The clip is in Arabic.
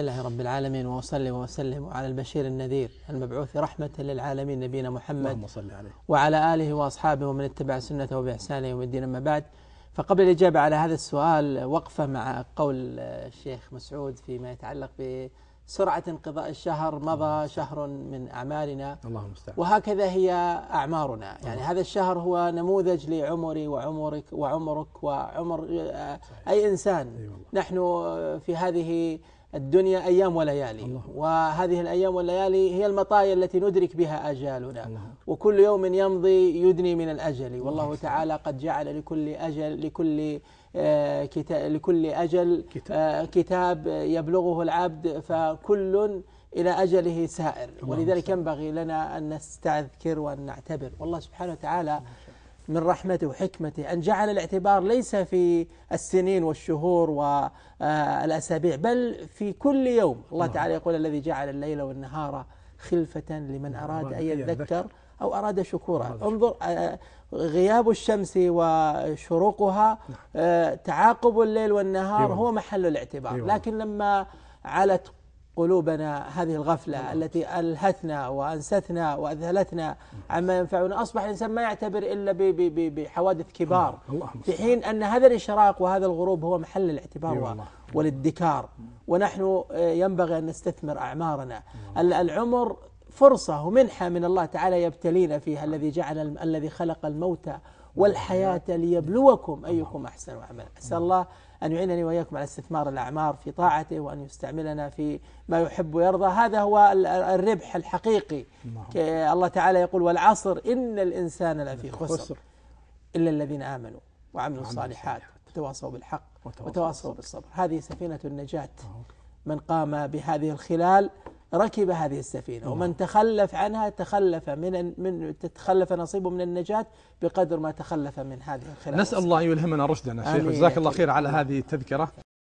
الله رب العالمين وأصلي وأسلم على البشير النذير المبعوث رحمة للعالمين نبينا محمد صل عليه وعلى آله وأصحابه ومن اتبع سنته وبإحسانه يوم الدين أما بعد فقبل الإجابة على هذا السؤال وقفة مع قول الشيخ مسعود فيما يتعلق بسرعة انقضاء الشهر مضى شهر من أعمالنا وهكذا هي أعمارنا يعني هذا الشهر هو نموذج لعمري وعمرك وعمرك وعمر آه، أي إنسان نحن في هذه الدنيا أيام وليالي الله. وهذه الأيام والليالي هي المطايا التي ندرك بها أجالنا الله. نعم. وكل يوم يمضي يدني من الأجل والله الله. تعالى قد جعل لكل أجل لكل آه، كتاب لكل أجل كتاب. آه، كتاب يبلغه العبد فكل إلى أجله سائر ولذلك ينبغي لنا أن نستذكر وأن نعتبر والله سبحانه وتعالى الله. من رحمته وحكمته أن جعل الاعتبار ليس في السنين والشهور والأسابيع بل في كل يوم الله نعم. تعالى يقول الذي جعل الليل والنهار خلفة لمن نعم، أراد أن يذكر أو أراد شكورا انظر آه، غياب الشمس وشروقها نعم. آه، تعاقب الليل والنهار أيوة. هو محل الاعتبار أيوة. لكن لما علت قلوبنا هذه الغفلة نعم. التي ألهتنا وأنستنا وأذهلتنا عما ينفعنا أصبح الإنسان ما يعتبر إلا بحوادث كبار في حين أن هذا الإشراق وهذا الغروب هو محل الاعتبار أيوة والادكار ونحن آه، ينبغي أن نستثمر أعمارنا نعم. العمر فرصة ومنحة من الله تعالى يبتلينا فيها الذي جعل الذي خلق الموتى والحياة ليبلوكم أيكم أحسن عملا أسأل الله أن يعينني وإياكم على استثمار الأعمار في طاعته وأن يستعملنا في ما يحب ويرضى هذا هو الربح الحقيقي نعم. الله تعالى يقول والعصر إن الإنسان لفي خسر إلا الذين آمنوا وعملوا الصالحات وتواصوا بالحق وتواصوا بالصبر هذه سفينة النجاة من قام بهذه الخلال ركب هذه السفينة ومن نعم. تخلف عنها تخلف من من تتخلف نصيبه من النجاة بقدر ما تخلف من هذه الخلافة نسأل الله يلهمنا رشدنا شيخ جزاك الله خير على نعم. هذه التذكرة